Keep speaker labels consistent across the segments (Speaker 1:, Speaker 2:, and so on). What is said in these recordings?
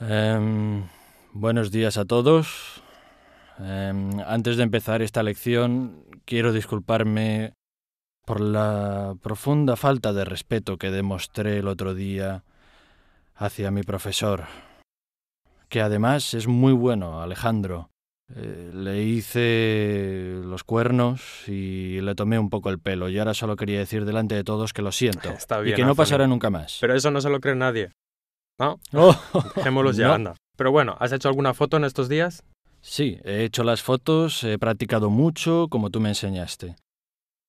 Speaker 1: Em, buenos días a todos. Em, antes de empezar esta lección, quiero disculparme por la profunda falta de respeto que demostré el otro día hacia mi profesor, que además es muy bueno, Alejandro. Eh, le hice los cuernos y le tomé un poco el pelo y ahora solo quería decir delante de todos que lo siento y que no pasará nunca más.
Speaker 2: Pero eso no se lo cree nadie.
Speaker 1: ¿no? Oh. Dejémoslos ya, Pero bueno, ¿has hecho alguna foto en estos días? Sí, he hecho las fotos, he practicado mucho, como tú me enseñaste.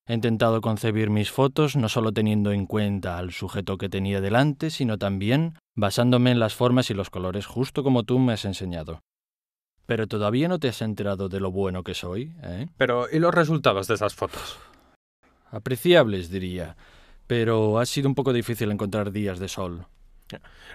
Speaker 1: He intentado concebir mis fotos no solo teniendo en cuenta al sujeto que tenía delante, sino también basándome en las formas y los colores, justo como tú me has enseñado. Pero todavía no te has enterado de lo bueno que soy, ¿eh?
Speaker 2: Pero, ¿y los resultados de esas fotos?
Speaker 1: Apreciables, diría, pero ha sido un poco difícil encontrar días de sol.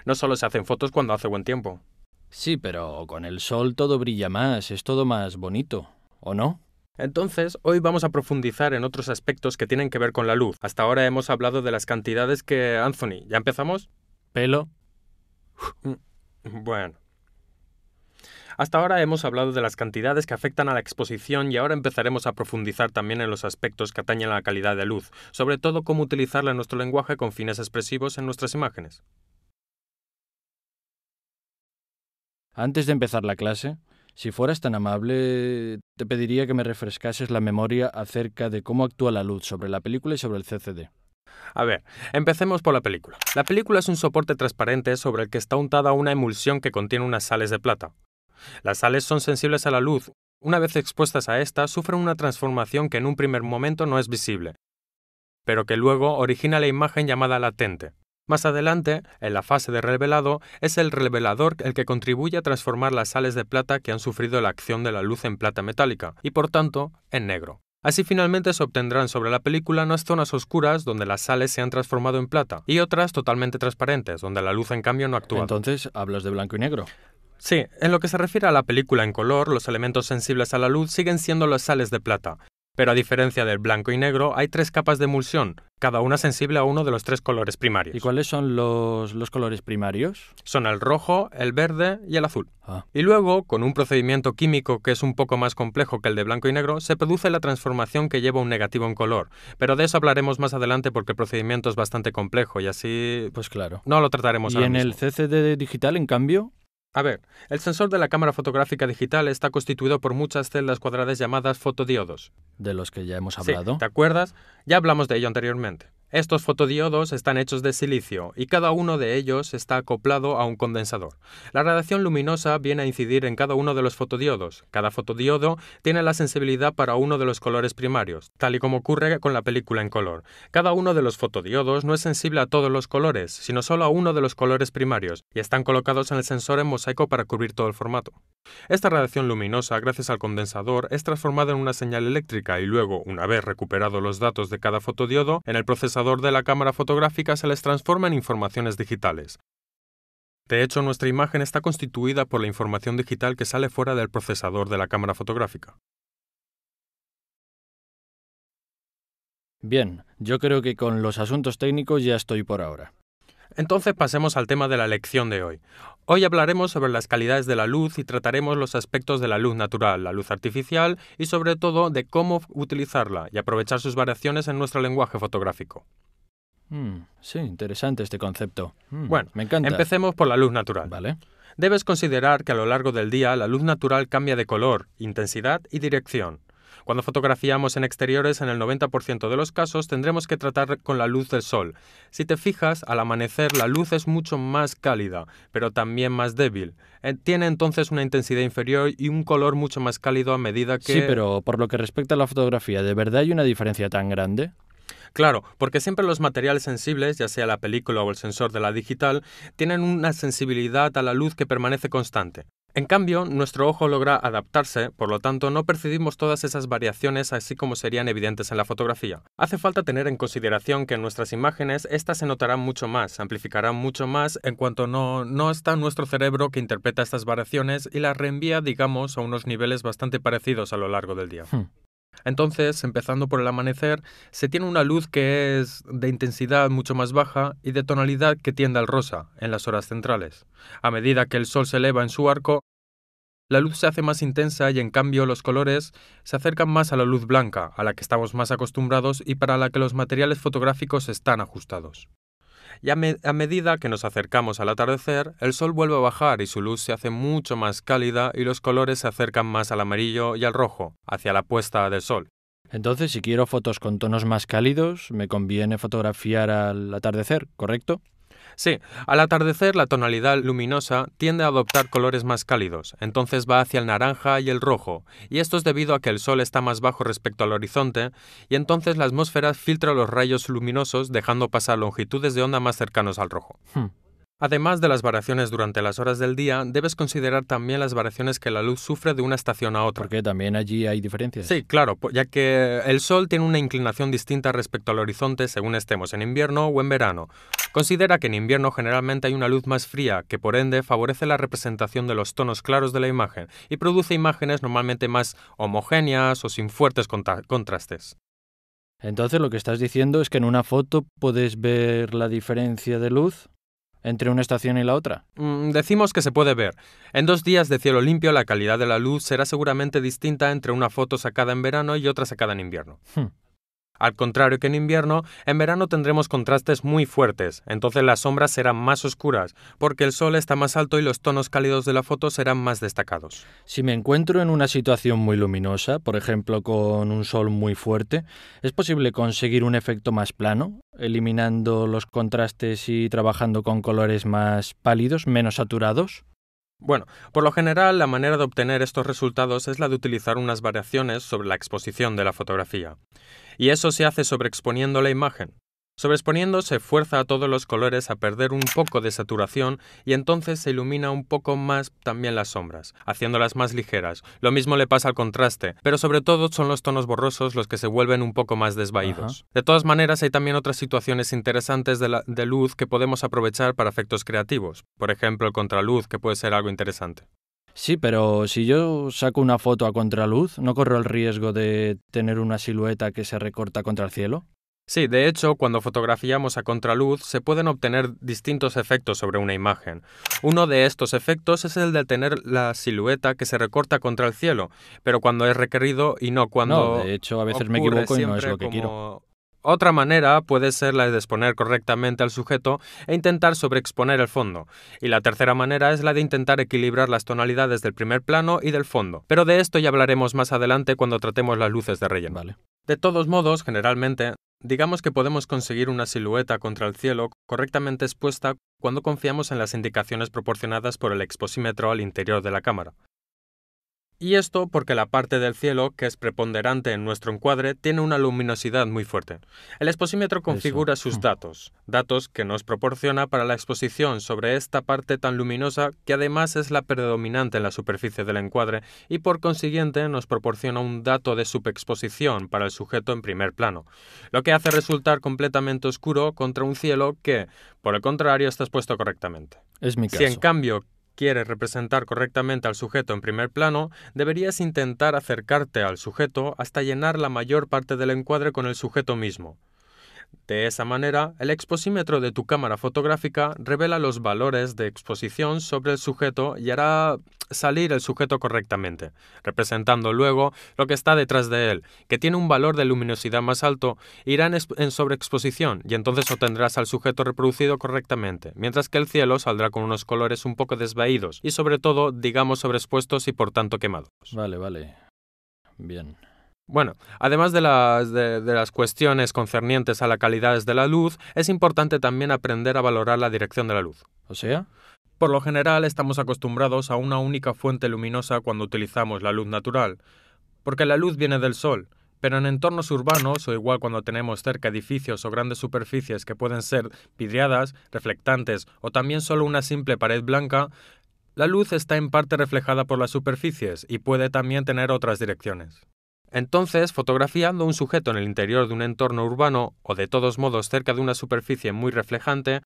Speaker 2: No solo se hacen fotos cuando hace buen tiempo.
Speaker 1: Sí, pero con el sol todo brilla más, es todo
Speaker 2: más bonito, ¿o no? Entonces, hoy vamos a profundizar en otros aspectos que tienen que ver con la luz. Hasta ahora hemos hablado de las cantidades que... Anthony, ¿ya empezamos? Pelo. Mm, bueno. Hasta ahora hemos hablado de las cantidades que afectan a la exposición y ahora empezaremos a profundizar también en los aspectos que atañen a la calidad de luz, sobre todo cómo utilizarla en nuestro lenguaje con fines expresivos en nuestras imágenes.
Speaker 1: Antes de empezar la clase, si fueras tan amable, te pediría que me refrescases la memoria acerca de cómo actúa la luz sobre la película y sobre el CCD.
Speaker 2: A ver, empecemos por la película. La película es un soporte transparente sobre el que está untada una emulsión que contiene unas sales de plata. Las sales son sensibles a la luz. Una vez expuestas a esta, sufren una transformación que en un primer momento no es visible, pero que luego origina la imagen llamada latente. Más adelante, en la fase de revelado, es el revelador el que contribuye a transformar las sales de plata que han sufrido la acción de la luz en plata metálica, y por tanto, en negro. Así finalmente se obtendrán sobre la película unas zonas oscuras donde las sales se han transformado en plata y otras totalmente transparentes, donde la luz en cambio no actúa. Entonces, hablas de blanco y negro. Sí, en lo que se refiere a la película en color, los elementos sensibles a la luz siguen siendo las sales de plata, pero a diferencia del blanco y negro, hay tres capas de emulsión, cada una sensible a uno de los tres colores primarios. ¿Y cuáles son los, los colores primarios? Son el rojo, el verde y el azul. Ah. Y luego, con un procedimiento químico que es un poco más complejo que el de blanco y negro, se produce la transformación que lleva un negativo en color. Pero de eso hablaremos más adelante porque el procedimiento es bastante complejo y así... Pues claro. No lo trataremos ¿Y en el CCD digital, en cambio? A ver, el sensor de la cámara fotográfica digital está constituido por muchas celdas cuadradas llamadas fotodiodos.
Speaker 1: De los que ya hemos hablado.
Speaker 2: ¿Te acuerdas? Ya hablamos de ello anteriormente. Estos fotodiodos están hechos de silicio y cada uno de ellos está acoplado a un condensador. La radiación luminosa viene a incidir en cada uno de los fotodiodos. Cada fotodiodo tiene la sensibilidad para uno de los colores primarios, tal y como ocurre con la película en color. Cada uno de los fotodiodos no es sensible a todos los colores, sino solo a uno de los colores primarios, y están colocados en el sensor en mosaico para cubrir todo el formato. Esta radiación luminosa, gracias al condensador, es transformada en una señal eléctrica y luego, una vez recuperados los datos de cada fotodiodo, en el procesador de la cámara fotográfica se les transforma en informaciones digitales. De hecho, nuestra imagen está constituida por la información digital que sale fuera del procesador de la cámara
Speaker 1: fotográfica. Bien, yo creo que con los asuntos técnicos ya estoy por ahora. Entonces pasemos al tema de la
Speaker 2: lección de hoy. Hoy hablaremos sobre las calidades de la luz y trataremos los aspectos de la luz natural, la luz artificial y sobre todo de cómo utilizarla y aprovechar sus variaciones en nuestro lenguaje fotográfico.
Speaker 1: Hmm, sí, interesante este concepto. Hmm, bueno, me encanta. Empecemos
Speaker 2: por la luz natural. Vale. Debes considerar que a lo largo del día la luz natural cambia de color, intensidad y dirección. Cuando fotografiamos en exteriores, en el 90% de los casos tendremos que tratar con la luz del sol. Si te fijas, al amanecer la luz es mucho más cálida, pero también más débil. Eh, tiene entonces una intensidad inferior y un color mucho más cálido a medida que... Sí, pero
Speaker 1: por lo que respecta a la fotografía, ¿de verdad hay una diferencia tan grande?
Speaker 2: Claro, porque siempre los materiales sensibles, ya sea la película o el sensor de la digital, tienen una sensibilidad a la luz que permanece constante. En cambio, nuestro ojo logra adaptarse, por lo tanto no percibimos todas esas variaciones así como serían evidentes en la fotografía. Hace falta tener en consideración que en nuestras imágenes estas se notarán mucho más, amplificarán mucho más en cuanto no, no está nuestro cerebro que interpreta estas variaciones y las reenvía, digamos, a unos niveles bastante parecidos a lo largo del día. Hmm. Entonces, empezando por el amanecer, se tiene una luz que es de intensidad mucho más baja y de tonalidad que tiende al rosa en las horas centrales. A medida que el sol se eleva en su arco, la luz se hace más intensa y en cambio los colores se acercan más a la luz blanca, a la que estamos más acostumbrados y para la que los materiales fotográficos están ajustados y a, a, medida que nos acercamos al atardecer, el sol vuelve a bajar y su luz se hace mucho más cálida y los colores se acercan más al amarillo y al rojo, hacia la puesta del sol.
Speaker 1: Entonces, si quiero fotos con tonos más cálidos, me conviene fotografiar al atardecer, ¿correcto?
Speaker 2: Sí, al atardecer la tonalidad luminosa tiende a adoptar colores más cálidos, entonces va hacia el naranja y el rojo, y esto es debido a que el sol está más bajo respecto al horizonte, y entonces la atmósfera filtra los rayos luminosos dejando pasar longitudes de onda más cercanos al rojo. Hmm. Además de las variaciones durante las horas del día, debes considerar también las variaciones que la luz sufre de una estación a otra. Porque también allí hay diferencias. Sí, claro, ya que el Sol tiene una inclinación distinta respecto al horizonte según estemos en invierno o en verano. Considera que en invierno generalmente hay una luz más fría, que por ende favorece la representación de los tonos claros de la imagen y produce imágenes normalmente más homogéneas o sin fuertes contrastes.
Speaker 1: Entonces lo que estás diciendo es que en una foto puedes ver la diferencia de luz entre una estación y la otra?
Speaker 2: Mm, decimos que se puede ver. En dos días de cielo limpio la calidad de la luz será seguramente distinta entre una foto sacada en verano y otra sacada en invierno. Hmm. Al contrario que en invierno, en verano tendremos contrastes muy fuertes, entonces las sombras serán más oscuras, porque el sol está más alto y los tonos cálidos de la foto serán más destacados.
Speaker 1: Si me encuentro en una situación muy luminosa, por ejemplo con un sol muy fuerte, ¿es posible conseguir un efecto más plano, eliminando los contrastes y trabajando con colores más pálidos, menos saturados? Bueno, por lo general la manera de obtener estos resultados es la de
Speaker 2: utilizar unas variaciones sobre la exposición de la fotografía. Y eso se hace sobreexponiendo la imagen, Sobresponiendo se fuerza a todos los colores a perder un poco de saturación y entonces se ilumina un poco más también las sombras, haciéndolas más ligeras. Lo mismo le pasa al contraste, pero sobre todo son los tonos borrosos los que se vuelven un poco más desvaídos. De todas maneras hay también otras situaciones interesantes de, de luz que podemos aprovechar para efectos creativos, por ejemplo el contraluz que puede ser algo interesante.
Speaker 1: Sí, pero si yo saco una foto a contraluz, ¿no corro el riesgo de tener una silueta que se recorta contra el cielo? Sí,
Speaker 2: de hecho, cuando fotografiamos a contraluz se pueden obtener distintos efectos sobre una imagen. Uno de estos efectos es el de tener la silueta que se recorta contra el cielo, pero cuando es requerido y no cuando... No, de hecho, a veces me equivoco y no es lo que quiero. Otra manera puede ser la de exponer correctamente al sujeto e intentar sobreexponer el fondo. Y la tercera manera es la de intentar equilibrar las tonalidades del primer plano y del fondo. Pero de esto ya hablaremos más adelante cuando tratemos las luces de relleno. De todos modos, generalmente, digamos que podemos conseguir una silueta contra el cielo correctamente expuesta cuando confiamos en las indicaciones proporcionadas por el exposímetro al interior de la cámara. Y esto porque la parte del cielo, que es preponderante en nuestro encuadre, tiene una luminosidad muy fuerte. El exposímetro configura sus hmm. datos, datos que nos proporciona para la exposición sobre esta parte tan luminosa que además es la predominante en la superficie del encuadre y por consiguiente nos proporciona un dato de subexposición para el sujeto en primer plano, lo que hace resultar completamente oscuro contra un cielo que, por el contrario, está expuesto correctamente. Es mi caso. en cambio quieres representar correctamente al sujeto en primer plano, deberías intentar acercarte al sujeto hasta llenar la mayor parte del encuadre con el sujeto mismo. De esa manera, el exposímetro de tu cámara fotográfica revela los valores de exposición sobre el sujeto y hará salir el sujeto correctamente, representando luego lo que está detrás de él, que tiene un valor de luminosidad más alto, irá en, sobreexposición y entonces obtendrás al sujeto reproducido correctamente, mientras que el cielo saldrá con unos colores un poco desvaídos y sobre todo, digamos, sobreexpuestos y por tanto quemados.
Speaker 1: Vale, vale. Bien.
Speaker 2: Bueno, además de las, de, las, cuestiones concernientes a la calidad de la luz, es importante también aprender a valorar la dirección de la luz. ¿O sea? Por lo general estamos acostumbrados a una única fuente luminosa cuando utilizamos la luz natural, porque la luz viene del sol, pero en entornos urbanos, o igual cuando tenemos cerca edificios o grandes superficies que pueden ser vidriadas, reflectantes o también solo una simple pared blanca, la luz está en parte reflejada por las superficies y puede también tener otras direcciones. Entonces, fotografiando un sujeto en el interior de un entorno urbano o de todos modos cerca de una superficie muy reflejante,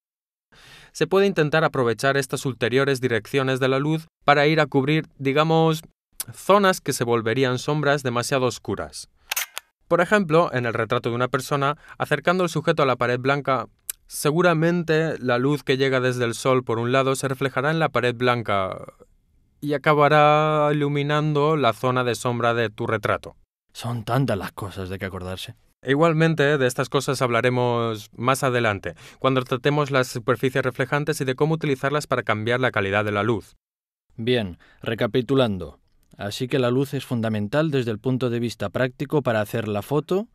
Speaker 2: se puede intentar aprovechar estas ulteriores direcciones de la luz para ir a cubrir, digamos, zonas que se volverían sombras demasiado oscuras. Por ejemplo, en el retrato de una persona, acercando el sujeto a la pared blanca, seguramente la luz que llega desde el sol por un lado se reflejará en la pared blanca y acabará iluminando la zona de sombra de tu retrato.
Speaker 1: Son tantas las cosas de que acordarse.
Speaker 2: Igualmente, ¿eh? de estas cosas hablaremos más adelante, cuando tratemos las superficies reflejantes y de cómo utilizarlas para cambiar
Speaker 1: la calidad de la luz. Bien, recapitulando. Así que la luz es fundamental desde el punto de vista práctico para hacer la foto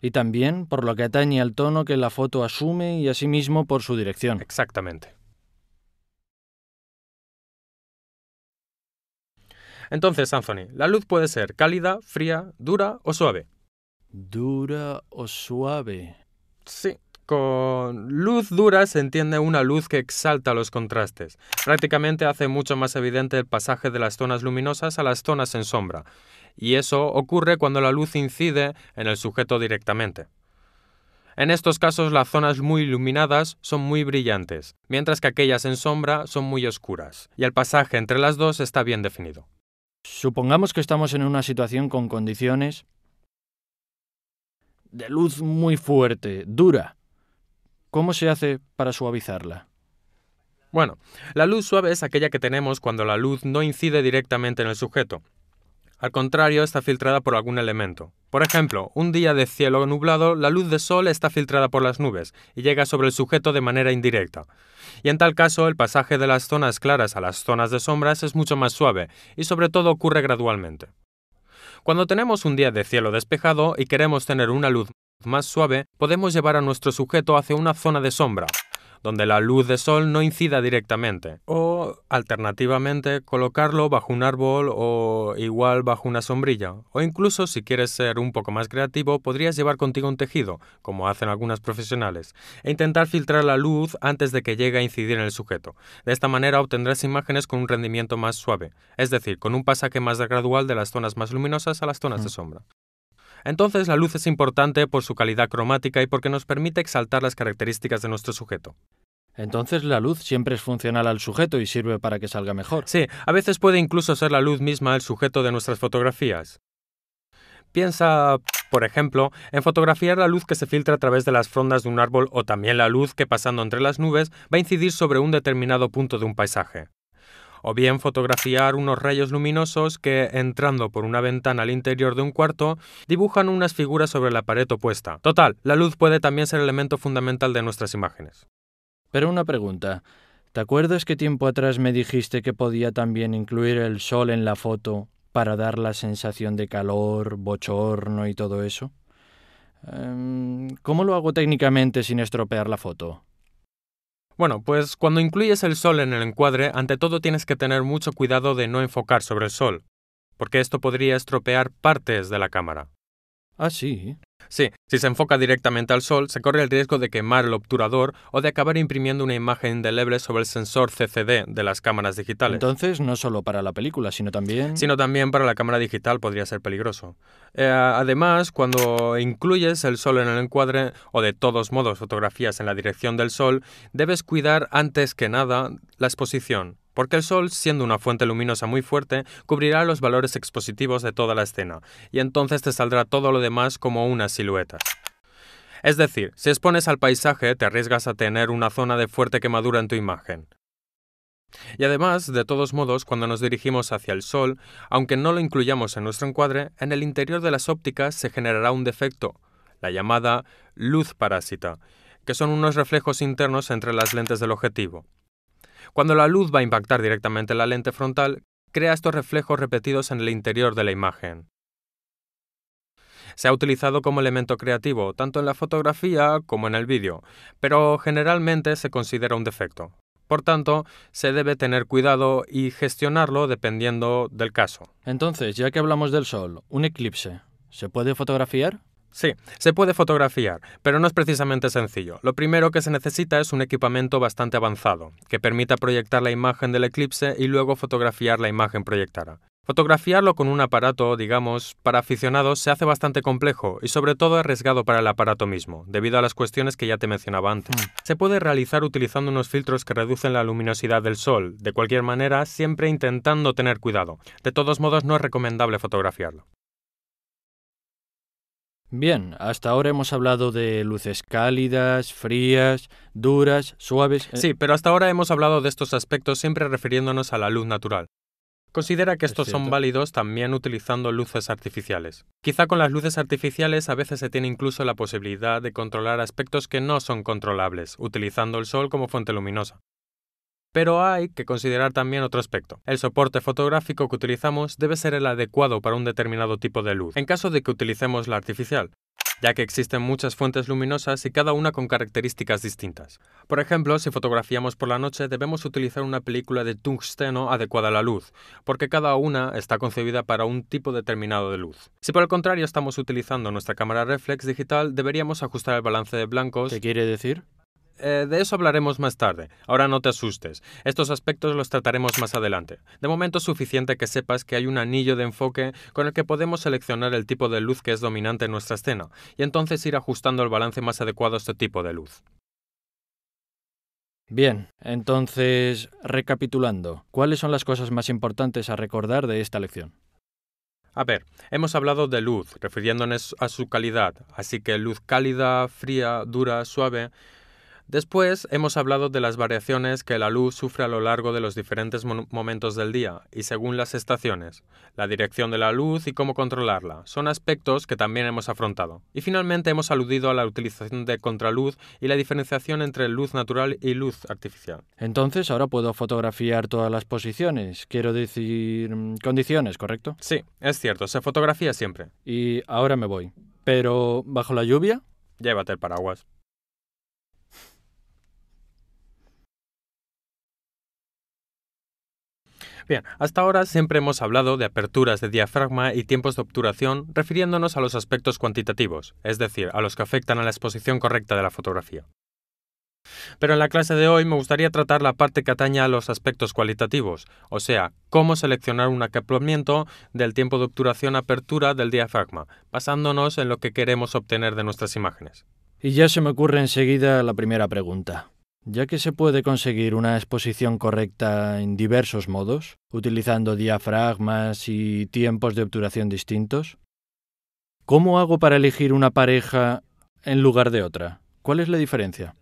Speaker 1: y también por lo que atañe al tono que la foto asume y asimismo por su dirección. Exactamente. Entonces, Anthony, la luz puede
Speaker 2: ser cálida, fría, dura o suave. Dura o suave. Sí, con luz dura se entiende una luz que exalta los contrastes. Prácticamente hace mucho más evidente el pasaje de las zonas luminosas a las zonas en sombra. Y eso ocurre cuando la luz incide en el sujeto directamente. En estos casos las zonas muy iluminadas son muy brillantes, mientras que aquellas en sombra son muy oscuras, y el pasaje entre las dos está bien definido.
Speaker 1: Supongamos que estamos en una situación con condiciones de luz muy fuerte, dura. ¿Cómo se hace para suavizarla? Bueno,
Speaker 2: la luz suave es aquella que tenemos cuando la luz no incide directamente en el sujeto. Al contrario, está filtrada por algún elemento. Por ejemplo, un día de cielo nublado, la luz de sol está filtrada por las nubes y llega sobre el sujeto de manera indirecta. Y en tal caso, el pasaje de las zonas claras a las zonas de sombras es mucho más suave y sobre todo ocurre gradualmente. Cuando tenemos un día de cielo despejado y queremos tener una luz más suave, podemos llevar a nuestro sujeto hacia una zona de sombra, donde la luz de sol no incida directamente, o alternativamente colocarlo bajo un árbol o igual bajo una sombrilla, o incluso si quieres ser un poco más creativo podrías llevar contigo un tejido, como hacen algunas profesionales, e intentar filtrar la luz antes de que llegue a incidir en el sujeto. De esta manera obtendrás imágenes con un rendimiento más suave, es decir, con un pasaje más gradual de las zonas más luminosas a las zonas de mm. sombra. Entonces la luz es importante por su calidad cromática y porque nos permite exaltar las características de nuestro sujeto. Entonces la luz siempre es funcional al sujeto y sirve para que salga mejor. Sí, a veces puede incluso ser la luz misma el sujeto de nuestras fotografías. Piensa, por ejemplo, en fotografiar la luz que se filtra a través de las frondas de un árbol o también la luz que pasando entre las nubes va a incidir sobre un determinado punto de un paisaje o bien fotografiar unos rayos luminosos que, entrando por una ventana al interior de un cuarto, dibujan unas figuras sobre la pared opuesta. Total, la luz puede también ser elemento fundamental de nuestras imágenes.
Speaker 1: Pero una pregunta. ¿Te acuerdas que tiempo atrás me dijiste que podía también incluir el sol en la foto para dar la sensación de calor, bochorno y todo eso? Em, ¿Cómo lo hago técnicamente sin estropear la foto?
Speaker 2: Bueno, pues cuando incluyes el sol en el encuadre, ante todo tienes que tener mucho cuidado de no enfocar sobre el sol, porque esto podría estropear partes de la cámara.
Speaker 1: Ah, sí.
Speaker 2: Sí, si se enfoca directamente al sol, se corre el riesgo de quemar el obturador o de acabar imprimiendo una imagen indeleble sobre el sensor CCD de las cámaras digitales.
Speaker 1: Entonces, no solo para la película, sino también... Sino
Speaker 2: también para la cámara digital podría ser peligroso. Eh, además, cuando incluyes el sol en el encuadre, o de todos modos fotografías en la dirección del sol, debes cuidar antes que nada la exposición porque el sol, siendo una fuente luminosa muy fuerte, cubrirá los valores expositivos de toda la escena, y entonces te saldrá todo lo demás como una silueta. Es decir, si expones al paisaje, te arriesgas a tener una zona de fuerte quemadura en tu imagen. Y además, de todos modos, cuando nos dirigimos hacia el Sol, aunque no lo incluyamos en nuestro encuadre, en el interior de las ópticas se generará un defecto, la llamada luz parásita, que son unos reflejos internos entre las lentes del objetivo. Cuando la luz va a impactar directamente la lente frontal, crea estos reflejos repetidos en el interior de la imagen. Se ha utilizado como elemento creativo tanto en la fotografía como en el vídeo, pero generalmente se considera un defecto. Por tanto, se debe tener cuidado y gestionarlo dependiendo del caso. Entonces, ya que hablamos del sol, un eclipse, ¿se puede fotografiar? Sí, se puede fotografiar, pero no es precisamente sencillo. Lo primero que se necesita es un equipamiento bastante avanzado, que permita proyectar la imagen del eclipse y luego fotografiar la imagen proyectada. Fotografiarlo con un aparato, digamos, para aficionados se hace bastante complejo y sobre todo arriesgado para el aparato mismo, debido a las cuestiones que ya te mencionaba antes. Hmm. Se puede realizar utilizando unos filtros que reducen la luminosidad del sol, de cualquier manera, siempre intentando tener cuidado. De todos modos, no es recomendable fotografiarlo.
Speaker 1: Bien, hasta ahora hemos hablado de luces cálidas, frías, duras, suaves. Eh. Sí, pero hasta ahora hemos hablado de estos aspectos
Speaker 2: siempre refiriéndonos a la luz natural. Considera que estos son válidos también utilizando luces artificiales. Quizá con las luces artificiales a veces se tiene incluso la posibilidad de controlar aspectos que no son controlables, utilizando el sol como fuente luminosa. Pero hay que considerar también otro aspecto. El soporte fotográfico que utilizamos debe ser el adecuado para un determinado tipo de luz, en caso de que utilicemos la artificial, ya que existen muchas fuentes luminosas y cada una con características distintas. Por ejemplo, si fotografiamos por la noche debemos utilizar una película de tungsteno adecuada a la luz, porque cada una está concebida para un tipo determinado de luz. Si por el contrario estamos utilizando nuestra cámara reflex digital, deberíamos ajustar el balance de blancos. ¿Qué quiere decir? Eh, de eso hablaremos más tarde. Ahora no te asustes. Estos aspectos los trataremos más adelante. De momento es suficiente que sepas que hay un anillo de enfoque con el que podemos seleccionar el tipo de luz que es dominante en nuestra escena, y entonces ir ajustando el balance más adecuado a este tipo de luz.
Speaker 1: Bien, entonces, recapitulando, ¿cuáles son las cosas más importantes a recordar de esta lección?
Speaker 2: A ver, hemos hablado de luz, refiriéndonos a su calidad, así que luz cálida, fría, dura, suave, Después hemos hablado de las variaciones que la luz sufre a lo largo de los diferentes momentos del día y según las estaciones, la dirección de la luz y cómo controlarla. Son aspectos que también hemos afrontado. Y finalmente hemos aludido a la utilización de contraluz y la diferenciación entre luz natural y luz artificial.
Speaker 1: Entonces ahora puedo fotografiar todas las posiciones, quiero decir mm, condiciones, ¿correcto? Sí,
Speaker 2: es cierto, se fotografía
Speaker 1: siempre. Y ahora me voy. Pero, ¿bajo la lluvia?
Speaker 2: Llévate el paraguas. Bien, hasta ahora siempre hemos hablado de aperturas de diafragma y tiempos de obturación refiriéndonos a los aspectos cuantitativos, es decir, a los que afectan a la exposición correcta de la fotografía. Pero en la clase de hoy me gustaría tratar la parte que atañe a los aspectos cualitativos, o sea, cómo seleccionar un acoplamiento del tiempo de obturación-apertura del diafragma, basándonos en lo que queremos obtener de nuestras imágenes.
Speaker 1: Y ya se me ocurre enseguida la primera pregunta. Ya que se puede conseguir una exposición correcta en diversos modos, utilizando diafragmas y tiempos de obturación distintos, ¿cómo hago para elegir una pareja en lugar de otra? ¿Cuál es la diferencia?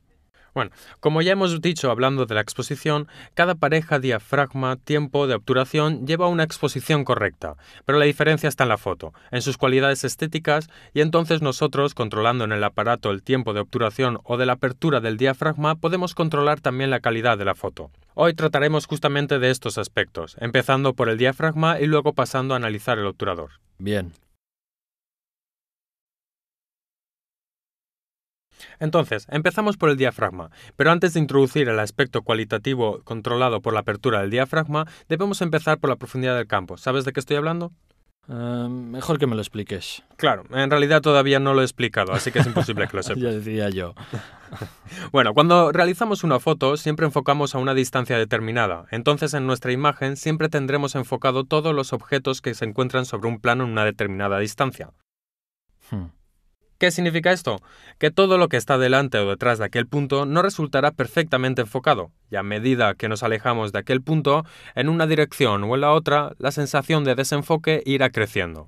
Speaker 1: Bueno, como ya hemos dicho hablando de la exposición, cada pareja
Speaker 2: diafragma, tiempo de obturación lleva una exposición correcta, pero la diferencia está en la foto, en sus cualidades estéticas, y entonces nosotros, controlando en el aparato el tiempo de obturación o de la apertura del diafragma, podemos controlar también la calidad de la foto. Hoy trataremos justamente de estos aspectos, empezando por el diafragma y luego pasando a analizar el obturador. Bien, Entonces, empezamos por el diafragma, pero antes de introducir el aspecto cualitativo controlado por la apertura del diafragma, debemos empezar por la profundidad del campo. ¿Sabes de qué estoy hablando? Em,
Speaker 1: mejor que me lo expliques.
Speaker 2: Claro, en realidad todavía no lo he explicado, así que es imposible que lo sepas. ya decía yo. bueno, cuando realizamos una foto siempre enfocamos a una distancia determinada, entonces en nuestra imagen siempre tendremos enfocado todos los objetos que se encuentran sobre un plano en una determinada distancia. Hmm. ¿Qué significa esto? Que todo lo que está delante o detrás de aquel punto no resultará perfectamente enfocado, y a medida que nos alejamos de aquel punto, en una dirección o en la otra, la sensación de desenfoque irá creciendo.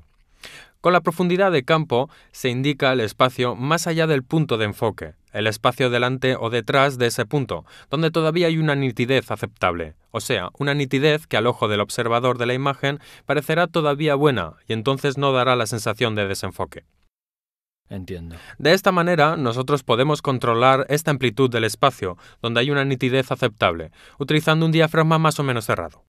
Speaker 2: Con la profundidad de campo se indica el espacio más allá del punto de enfoque, el espacio delante o detrás de ese punto, donde todavía hay una nitidez aceptable, o sea, una nitidez que al ojo del observador de la imagen parecerá todavía buena y entonces no dará la sensación de desenfoque. Entiendo. De esta manera, nosotros podemos controlar esta amplitud del espacio, donde hay una nitidez aceptable, utilizando un diafragma más o menos cerrado.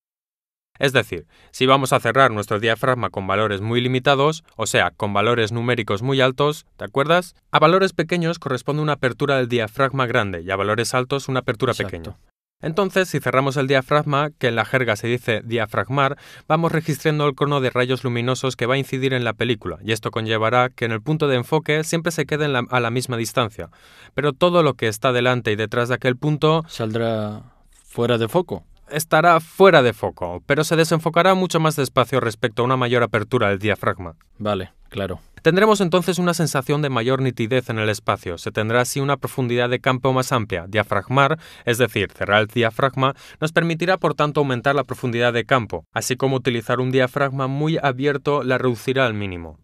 Speaker 2: Es decir, si vamos a cerrar nuestro diafragma con valores muy limitados, o sea, con valores numéricos muy altos, ¿te acuerdas? A valores pequeños corresponde una apertura del diafragma grande y a valores altos una apertura pequeña. Entonces, si cerramos el diafragma, que en la jerga se dice diafragmar, vamos registrando el cono de rayos luminosos que va a incidir en la película, y esto conllevará que en el punto de enfoque siempre se quede a la misma distancia, pero todo lo que está delante y detrás de aquel punto... Saldrá fuera de foco. Estará fuera de foco, pero se desenfocará mucho más despacio respecto a una mayor apertura del diafragma. Vale, claro. Tendremos entonces una sensación de mayor nitidez en el espacio, se tendrá así una profundidad de campo más amplia. Diafragmar, es decir, cerrar el diafragma, nos permitirá por tanto aumentar la profundidad de campo, así como utilizar un diafragma muy abierto la reducirá al mínimo.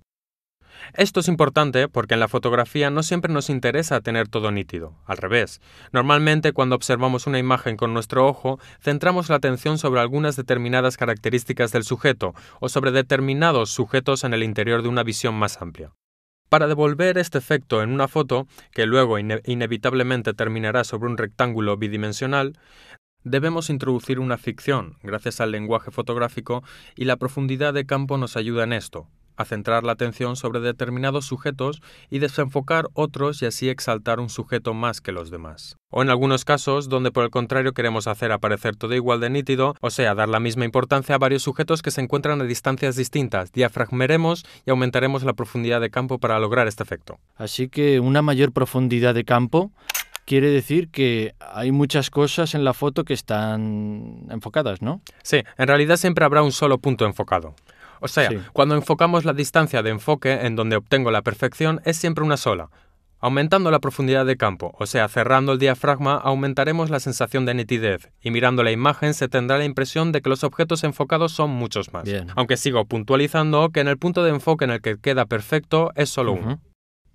Speaker 2: Esto es importante porque en la fotografía no siempre nos interesa tener todo nítido, al revés. Normalmente cuando observamos una imagen con nuestro ojo, centramos la atención sobre algunas determinadas características del sujeto o sobre determinados sujetos en el interior de una visión más amplia. Para devolver este efecto en una foto, que luego inevitablemente terminará sobre un rectángulo bidimensional, Debemos introducir una ficción, gracias al lenguaje fotográfico, y la profundidad de campo nos ayuda en esto, a centrar la atención sobre determinados sujetos y desenfocar otros y así exaltar un sujeto más que los demás. O en algunos casos, donde por el contrario queremos hacer aparecer todo igual de nítido, o sea, dar la misma importancia a varios sujetos que se encuentran a distancias distintas, diafragmeremos y aumentaremos la profundidad de campo para lograr este efecto.
Speaker 1: Así que una mayor profundidad de campo quiere decir que hay muchas cosas en la foto que están enfocadas, ¿no? Sí, en realidad siempre habrá un solo punto enfocado. O sea, cuando enfocamos la
Speaker 2: distancia de enfoque en donde obtengo la perfección es siempre una sola. Aumentando la profundidad de campo, o sea, cerrando el diafragma, aumentaremos la sensación de nitidez y mirando la imagen se tendrá la impresión de que los objetos enfocados son muchos más. Aunque sigo puntualizando que en el punto de enfoque en el que queda perfecto es solo un uno.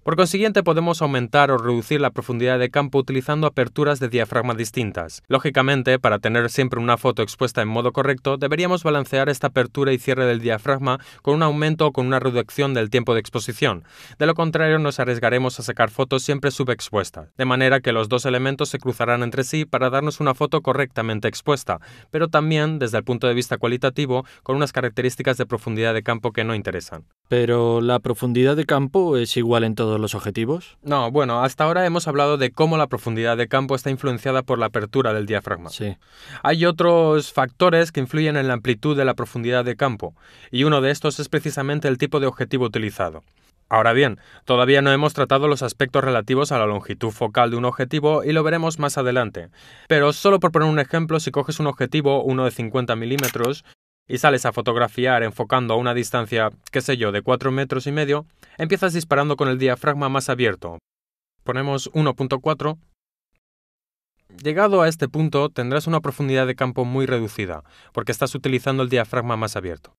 Speaker 2: Por consiguiente, podemos aumentar o reducir la profundidad de campo utilizando aperturas de diafragma distintas. Lógicamente, para tener siempre una foto expuesta en modo correcto, deberíamos balancear esta apertura y cierre del diafragma con un aumento o con una reducción del tiempo de exposición. De lo contrario, nos arriesgaremos a sacar fotos siempre subexpuestas, de manera que los dos elementos se cruzarán entre sí para darnos una foto correctamente expuesta, pero también, desde el punto de vista cualitativo, con unas características de profundidad de campo que no interesan.
Speaker 1: Pero ¿la profundidad de campo es igual en todos los objetivos?
Speaker 2: No, bueno, hasta ahora hemos hablado de cómo la profundidad de campo está influenciada por la apertura del diafragma. Sí. Hay otros factores que influyen en la amplitud de la profundidad de campo, y uno de estos es precisamente el tipo de objetivo utilizado. Ahora bien, todavía no hemos tratado los aspectos relativos a la longitud focal de un objetivo y lo veremos más adelante. Pero solo por poner un ejemplo, si coges un objetivo, uno de 50 milímetros, y sales a fotografiar enfocando a una distancia, qué sé yo, de 4 metros y medio, empiezas disparando con el diafragma más abierto. Ponemos 1.4. Llegado a este punto tendrás una profundidad de campo muy reducida, porque estás utilizando el diafragma más abierto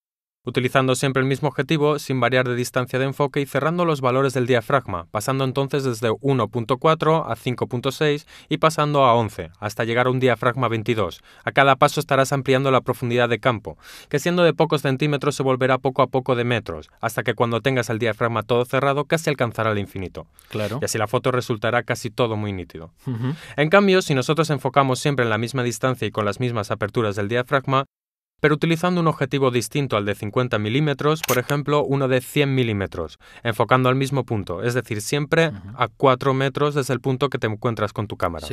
Speaker 2: utilizando siempre el mismo objetivo sin variar de distancia de enfoque y cerrando los valores del diafragma, pasando entonces desde 1.4 a 5.6 y pasando a 11, hasta llegar a un diafragma 22. A cada paso estarás ampliando la profundidad de campo, que siendo de pocos centímetros se volverá poco a poco de metros, hasta que cuando tengas el diafragma todo cerrado casi alcanzará el infinito. Claro. Y así la foto resultará casi todo muy nítido. En cambio, si nosotros enfocamos siempre en la misma distancia y con las mismas aperturas del diafragma, pero utilizando un objetivo distinto al de 50 milímetros, por ejemplo, uno de 100 milímetros, enfocando al mismo punto, es decir, siempre a 4 metros desde el punto que te encuentras con tu cámara.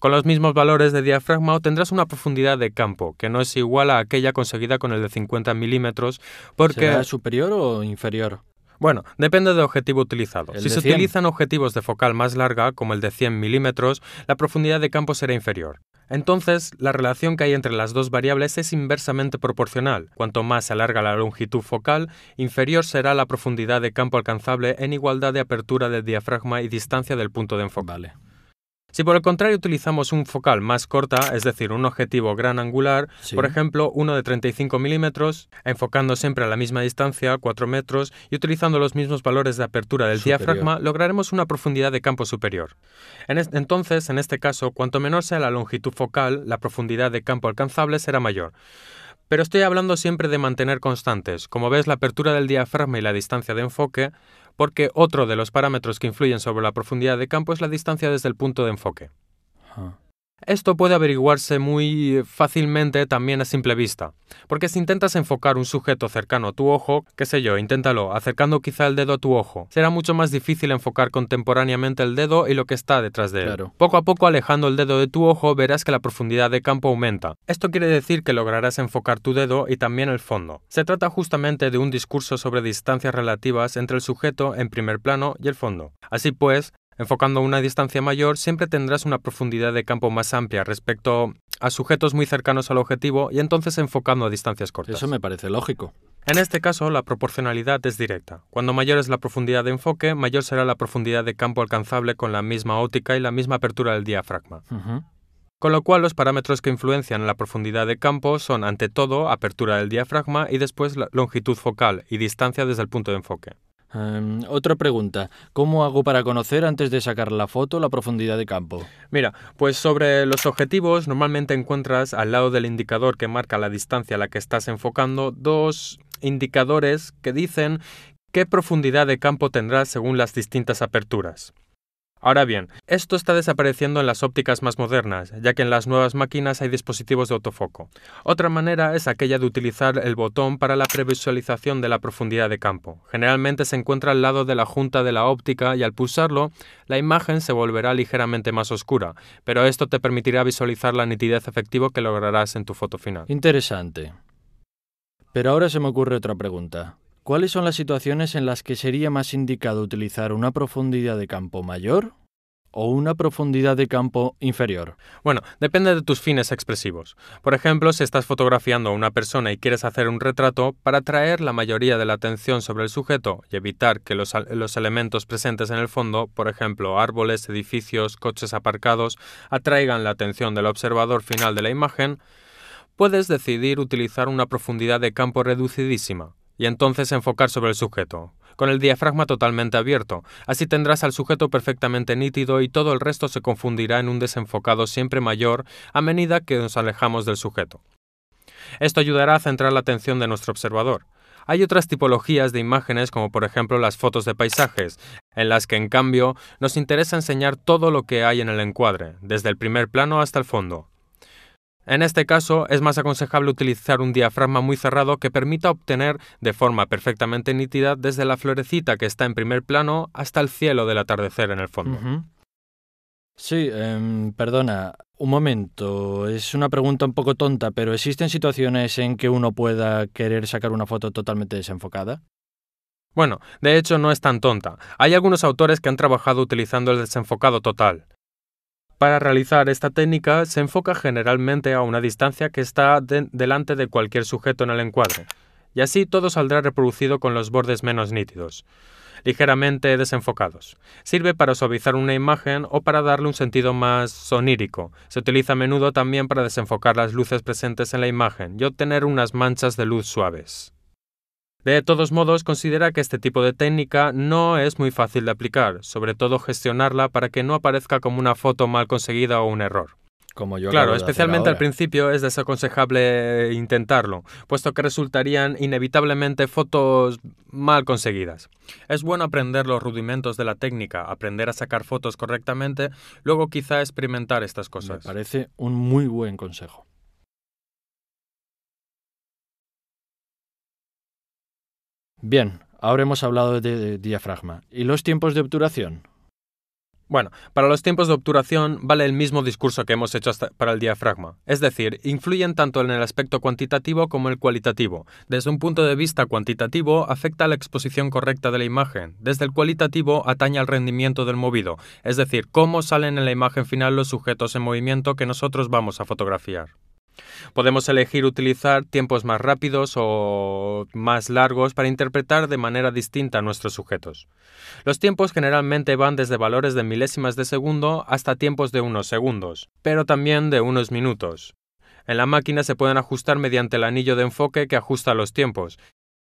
Speaker 2: Con los mismos valores de diafragma obtendrás una profundidad de campo que no es igual a aquella conseguida con el de 50 milímetros porque... ¿Será superior o inferior? Bueno, depende del objetivo utilizado. si se utilizan objetivos de focal más larga, como el de 100 milímetros, la profundidad de campo será inferior. Entonces, la relación que hay entre las dos variables es inversamente proporcional. Cuanto más se alarga la longitud focal, inferior será la profundidad de campo alcanzable en igualdad de apertura del diafragma y distancia del punto de enfoque. Si por el contrario utilizamos un focal más corta, es decir, un objetivo gran angular, por ejemplo, uno de 35 milímetros, enfocando siempre a la misma distancia, 4 metros, y utilizando los mismos valores de apertura del diafragma, lograremos una profundidad de campo superior. entonces, en este caso, cuanto menor sea la longitud focal, la profundidad de campo alcanzable será mayor. Pero estoy hablando siempre de mantener constantes. Como ves, la apertura del diafragma y la distancia de enfoque porque otro de los parámetros que influyen sobre la profundidad de campo es la distancia desde el punto de enfoque. Esto puede averiguarse muy fácilmente también a simple vista, porque si intentas enfocar un sujeto cercano a tu ojo, qué sé yo, inténtalo, acercando quizá el dedo a tu ojo, será mucho más difícil enfocar contemporáneamente el dedo y lo que está detrás de él. Poco a poco alejando el dedo de tu ojo verás que la profundidad de campo aumenta. Esto quiere decir que lograrás enfocar tu dedo y también el fondo. Se trata justamente de un discurso sobre distancias relativas entre el sujeto en primer plano y el fondo. Así pues, Enfocando una distancia mayor, siempre tendrás una profundidad de campo más amplia respecto a sujetos muy cercanos al objetivo y entonces enfocando a distancias cortas. Eso me parece lógico. En este caso, la proporcionalidad es directa. Cuando mayor es la profundidad de enfoque, mayor será la profundidad de campo alcanzable con la misma óptica y la misma apertura del diafragma. Con lo cual, los parámetros que influencian la profundidad de campo son, ante todo, apertura del diafragma y después longitud focal y distancia desde el punto de enfoque.
Speaker 1: Em, otra pregunta, ¿cómo hago para conocer antes de sacar la foto la profundidad de campo? Mira, pues sobre los objetivos normalmente encuentras al lado del indicador que
Speaker 2: marca la distancia a la que estás enfocando dos indicadores que dicen qué profundidad de campo tendrás según las distintas aperturas. Ahora bien, esto está desapareciendo en las ópticas más modernas, ya que en las nuevas máquinas hay dispositivos de autofoco. Otra manera es aquella de utilizar el botón para la previsualización de la profundidad de campo. Generalmente se encuentra al lado de la junta de la óptica y al pulsarlo, la imagen se volverá ligeramente más oscura, pero esto te permitirá visualizar la nitidez efectiva que lograrás en tu foto final.
Speaker 1: Interesante. Pero ahora se me ocurre otra pregunta. ¿Cuáles son las situaciones en las que sería más indicado utilizar una profundidad de campo mayor o una profundidad de campo inferior? Bueno, depende de tus fines expresivos. Por ejemplo, si estás
Speaker 2: fotografiando a una persona y quieres hacer un retrato, para atraer la mayoría de la atención sobre el sujeto y evitar que los, elementos presentes en el fondo, por ejemplo, árboles, edificios, coches aparcados, atraigan la atención del observador final de la imagen, puedes decidir utilizar una profundidad de campo reducidísima y entonces enfocar sobre el sujeto, con el diafragma totalmente abierto, así tendrás al sujeto perfectamente nítido y todo el resto se confundirá en un desenfocado siempre mayor a medida que nos alejamos del sujeto. Esto ayudará a centrar la atención de nuestro observador. Hay otras tipologías de imágenes como por ejemplo las fotos de paisajes, en las que en cambio nos interesa enseñar todo lo que hay en el encuadre, desde el primer plano hasta el fondo. En este caso, es más aconsejable utilizar un diafragma muy cerrado que permita obtener de forma perfectamente nítida desde la florecita que está en primer plano hasta el cielo del atardecer en el fondo.
Speaker 1: Sí, em, perdona, un momento, es una pregunta un poco tonta, pero ¿existen situaciones en que uno pueda querer sacar una foto totalmente desenfocada? Bueno,
Speaker 2: de hecho no es tan tonta. Hay algunos autores que han trabajado utilizando el desenfocado total. Para realizar esta técnica se enfoca generalmente a una distancia que está delante de cualquier sujeto en el encuadre, y así todo saldrá reproducido con los bordes menos nítidos, ligeramente desenfocados. Sirve para suavizar una imagen o para darle un sentido más sonírico. Se utiliza a menudo también para desenfocar las luces presentes en la imagen y obtener unas manchas de luz suaves. De todos modos, considera que este tipo de técnica no es muy fácil de aplicar, sobre todo gestionarla para que no aparezca como una foto mal conseguida o un error.
Speaker 1: Como yo claro, especialmente al
Speaker 2: principio es desaconsejable intentarlo, puesto que resultarían inevitablemente fotos mal conseguidas. Es bueno aprender los rudimentos de la técnica, aprender a sacar fotos correctamente, luego quizá experimentar estas cosas. Me parece
Speaker 1: un muy buen consejo. Bien, ahora hemos hablado de, diafragma. ¿Y los tiempos de obturación? Bueno, para los tiempos de
Speaker 2: obturación vale el mismo discurso que hemos hecho para el diafragma, es decir, influyen tanto en el aspecto cuantitativo como el cualitativo. Desde un punto de vista cuantitativo, afecta a la exposición correcta de la imagen, desde el cualitativo ataña al rendimiento del movido, es decir, cómo salen en la imagen final los sujetos en movimiento que nosotros vamos a fotografiar. Podemos elegir utilizar tiempos más rápidos o más largos para interpretar de manera distinta a nuestros sujetos. Los tiempos generalmente van desde valores de milésimas de segundo hasta tiempos de unos segundos, pero también de unos minutos. En la máquina se pueden ajustar mediante el anillo de enfoque que ajusta los tiempos,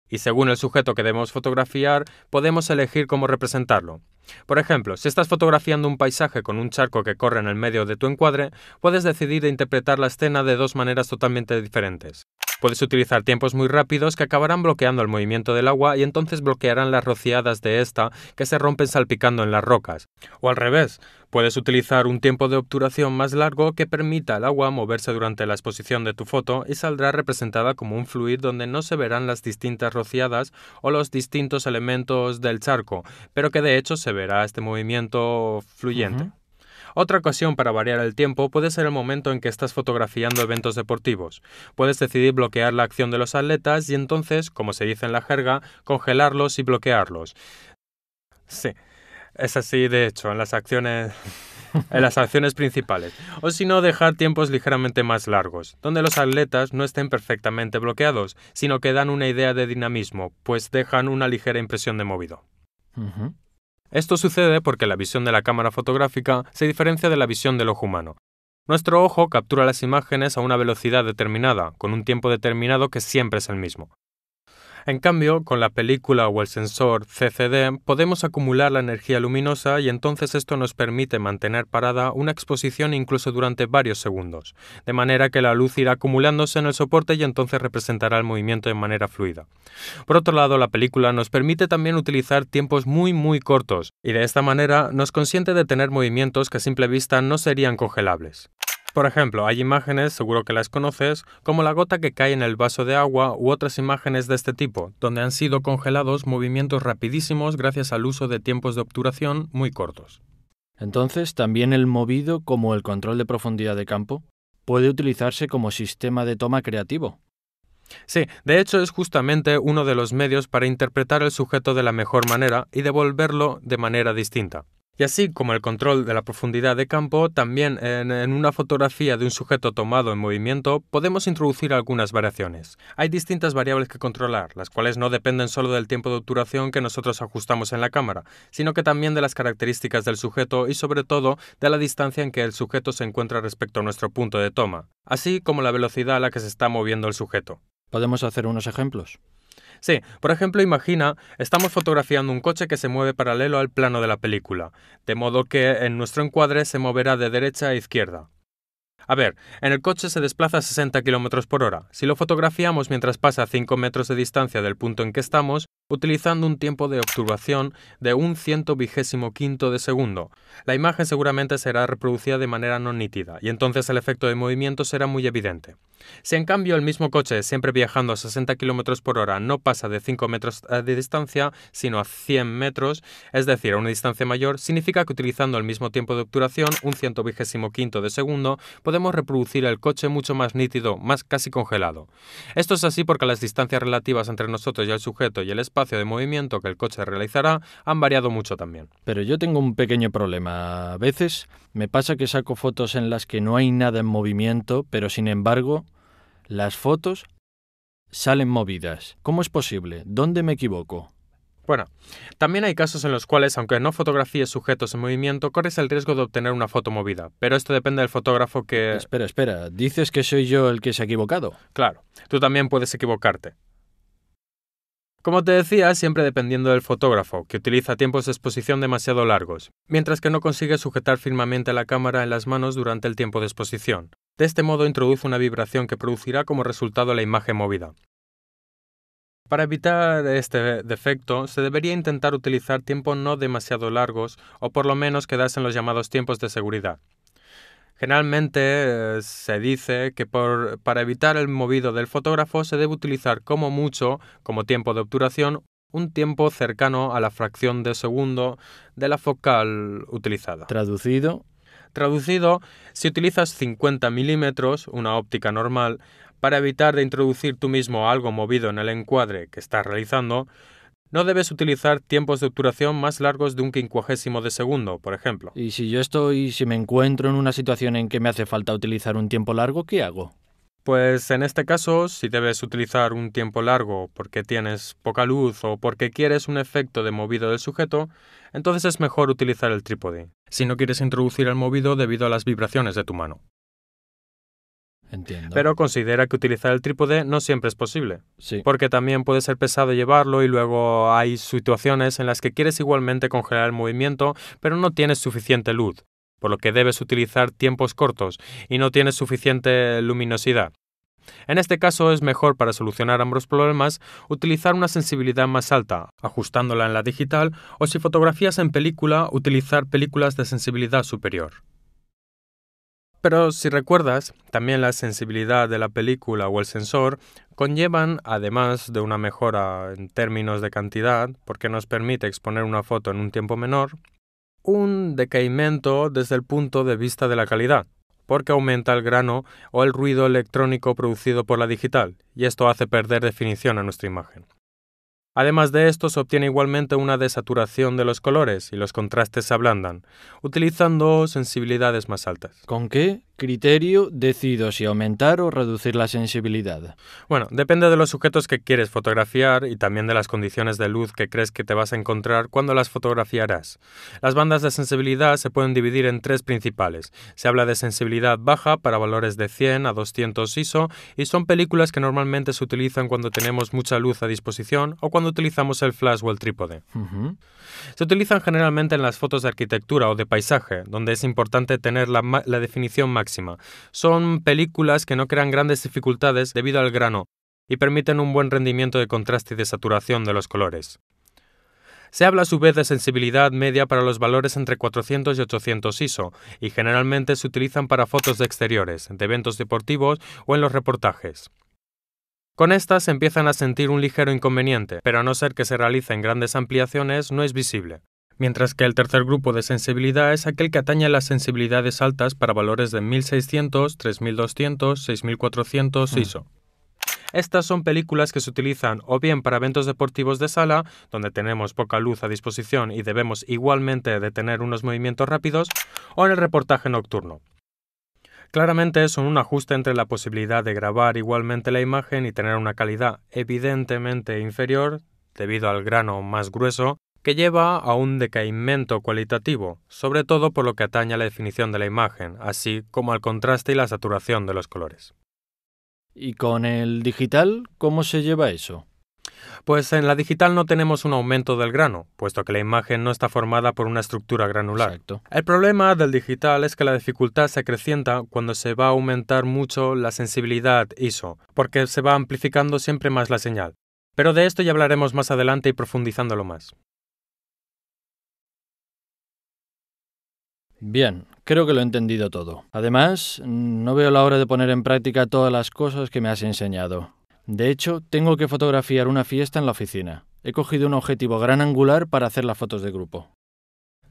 Speaker 2: y según el sujeto que debemos fotografiar, podemos elegir cómo representarlo. Por ejemplo, si estás fotografiando un paisaje con un charco que corre en el medio de tu encuadre, puedes decidir e interpretar la escena de dos maneras totalmente diferentes. Puedes utilizar tiempos muy rápidos que acabarán bloqueando el movimiento del agua y entonces bloquearán las rociadas de esta que se rompen salpicando en las rocas. O al revés, puedes utilizar un tiempo de obturación más largo que permita al agua moverse durante la exposición de tu foto y saldrá representada como un fluir donde no se verán las distintas rociadas o los distintos elementos del charco, pero que de hecho se verá este movimiento fluyente. Otra ocasión para variar el tiempo puede ser el momento en que estás fotografiando eventos deportivos. Puedes decidir bloquear la acción de los atletas y entonces, como se dice en la jerga, congelarlos y bloquearlos. Sí, es así de hecho, en las acciones... en las acciones principales, o si no dejar tiempos ligeramente más largos, donde los atletas no estén perfectamente bloqueados, sino que dan una idea de dinamismo, pues dejan una ligera impresión de movido. Esto sucede porque la visión de la cámara fotográfica se diferencia de la visión del ojo humano. Nuestro ojo captura las imágenes a una velocidad determinada, con un tiempo determinado que siempre es el mismo. En cambio, con la película o el sensor CCD podemos acumular la energía luminosa y entonces esto nos permite mantener parada una exposición incluso durante varios segundos, de manera que la luz irá acumulándose en el soporte y entonces representará el movimiento de manera fluida. Por otro lado, la película nos permite también utilizar tiempos muy muy cortos y de esta manera nos consiente de tener movimientos que a simple vista no serían congelables por ejemplo, hay imágenes, seguro que las conoces, como la gota que cae en el vaso de agua u otras imágenes de este tipo, donde han sido congelados movimientos rapidísimos gracias al uso de tiempos de obturación muy cortos.
Speaker 1: Entonces, también el movido, como el control de profundidad de campo, puede utilizarse como sistema de toma creativo.
Speaker 2: Sí, de hecho es justamente uno de los medios para interpretar el sujeto de la mejor manera y devolverlo de manera distinta. Y así como el control de la profundidad de campo, también en, una fotografía de un sujeto tomado en movimiento podemos introducir algunas variaciones. Hay distintas variables que controlar, las cuales no dependen solo del tiempo de obturación que nosotros ajustamos en la cámara, sino que también de las características del sujeto y sobre todo de la distancia en que el sujeto se encuentra respecto a nuestro punto de toma, así como la velocidad a la que se está moviendo el sujeto. ¿Podemos hacer unos ejemplos? Sí, por ejemplo, imagina, estamos fotografiando un coche que se mueve paralelo al plano de la película, de modo que en nuestro encuadre se moverá de derecha a izquierda. A ver, en el coche se desplaza a 60 km por hora. Si lo fotografiamos mientras pasa a 5 metros de distancia del punto en que estamos, utilizando un tiempo de obturación de un ciento vigésimo quinto de segundo. La imagen seguramente será reproducida de manera no nítida, y entonces el efecto de movimiento será muy evidente. Si en cambio el mismo coche, siempre viajando a 60 km por hora, no pasa de 5 metros eh, de distancia, sino a 100 metros, es decir, a una distancia mayor, significa que utilizando el mismo tiempo de obturación, un 125 de segundo, podemos reproducir el coche mucho más nítido, más casi congelado. Esto es así porque las distancias relativas entre nosotros y el sujeto y el espacio de movimiento que el coche
Speaker 1: realizará han variado mucho también. Pero yo tengo un pequeño problema. A veces me pasa que saco fotos en las que no hay nada en movimiento, pero sin embargo las fotos salen movidas. ¿Cómo es posible? ¿Dónde me equivoco? Bueno,
Speaker 2: también hay casos en los cuales, aunque no fotografíes sujetos en movimiento, corres el riesgo de obtener una foto movida. Pero esto depende del fotógrafo que... Espera,
Speaker 1: espera, dices que soy yo el que se ha equivocado. Claro,
Speaker 2: tú también puedes equivocarte. Como te decía, siempre dependiendo del fotógrafo, que utiliza tiempos de exposición demasiado largos, mientras que no consigue sujetar firmemente la cámara en las manos durante el tiempo de exposición. De este modo introduce una vibración que producirá como resultado la imagen movida. Para evitar este defecto, se debería intentar utilizar tiempos no demasiado largos o por lo menos quedarse en los llamados tiempos de seguridad, Generalmente eh, se dice que para evitar el movido del fotógrafo se debe utilizar como mucho, como tiempo de obturación, un tiempo cercano a la fracción de segundo de la focal utilizada. Traducido. Traducido, si utilizas 50 milímetros, una óptica normal, para evitar de introducir tú mismo algo movido en el encuadre que estás realizando, no debes utilizar tiempos de obturación más largos de un quincuagésimo de segundo, por ejemplo. ¿Y si
Speaker 1: yo estoy, si me encuentro
Speaker 2: en una situación en que me hace falta utilizar un tiempo largo, qué hago? Pues en este caso, si debes utilizar un tiempo largo porque tienes poca luz o porque quieres un efecto de movido del sujeto, entonces es mejor utilizar el trípode, si no quieres introducir el movido debido a las vibraciones de tu mano. Pero considera que utilizar el trípode no siempre es posible. Porque también puede ser pesado llevarlo y luego hay situaciones en las que quieres igualmente congelar el movimiento, pero no tienes suficiente luz, por lo que debes utilizar tiempos cortos y no tienes suficiente luminosidad. En este caso es mejor para solucionar ambos problemas utilizar una sensibilidad más alta, ajustándola en la digital, o si fotografías en película, utilizar películas de sensibilidad superior. Pero si recuerdas, también la sensibilidad de la película o el sensor conllevan, además de una mejora en términos de cantidad, porque nos permite exponer una foto en un tiempo menor, un decaimiento desde el punto de vista de la calidad, porque aumenta el grano o el ruido electrónico producido por la digital, y esto hace perder definición a nuestra imagen. Además de esto, se obtiene igualmente una desaturación de los colores y los contrastes se ablandan, utilizando sensibilidades más
Speaker 1: altas. ¿Con qué? criterio decido si aumentar o reducir la sensibilidad?
Speaker 2: Bueno, depende de los sujetos que quieres fotografiar y también de las condiciones de luz que crees que te vas a encontrar cuando las fotografiarás. Las bandas de sensibilidad se pueden dividir en tres principales. Se habla de sensibilidad baja para valores de 100 a 200 ISO y son películas que normalmente se utilizan cuando tenemos mucha luz a disposición o cuando utilizamos el flash o el trípode. Se utilizan generalmente en las fotos de arquitectura o de paisaje, donde es importante tener la, la definición máxima son películas que no crean grandes dificultades debido al grano y permiten un buen rendimiento de contraste y de saturación de los colores. Se habla a su vez de sensibilidad media para los valores entre 400 y 800 ISO y generalmente se utilizan para fotos de exteriores, de eventos deportivos o en los reportajes. Con estas empiezan a sentir un ligero inconveniente, pero a no ser que se realicen grandes ampliaciones no es visible mientras que el tercer grupo de sensibilidad es aquel que atañe a las sensibilidades altas para valores de 1600, 3200, 6400 ISO. Estas son películas que se utilizan o bien para eventos deportivos de sala, donde tenemos poca luz a disposición y debemos igualmente detener unos movimientos rápidos, o en el reportaje nocturno. Claramente son un ajuste entre la posibilidad de grabar igualmente la imagen y tener una calidad evidentemente inferior, debido al grano más grueso, que lleva a un decaimiento cualitativo, sobre todo por lo que atañe a la definición de la imagen, así como al contraste y la saturación de los colores.
Speaker 1: ¿Y con el digital cómo se lleva eso?
Speaker 2: Pues en la digital no tenemos un aumento del grano, puesto que la imagen no está formada por una estructura granular. El problema del digital es que la dificultad se acrecienta cuando se va a aumentar mucho la sensibilidad ISO, porque se va amplificando siempre más la señal. Pero de esto ya hablaremos más adelante y profundizándolo más.
Speaker 1: Bien, creo que lo he entendido todo. Además, no veo la hora de poner en práctica todas las cosas que me has enseñado. De hecho, tengo que fotografiar una fiesta en la oficina. He cogido un objetivo gran angular para hacer las fotos de grupo.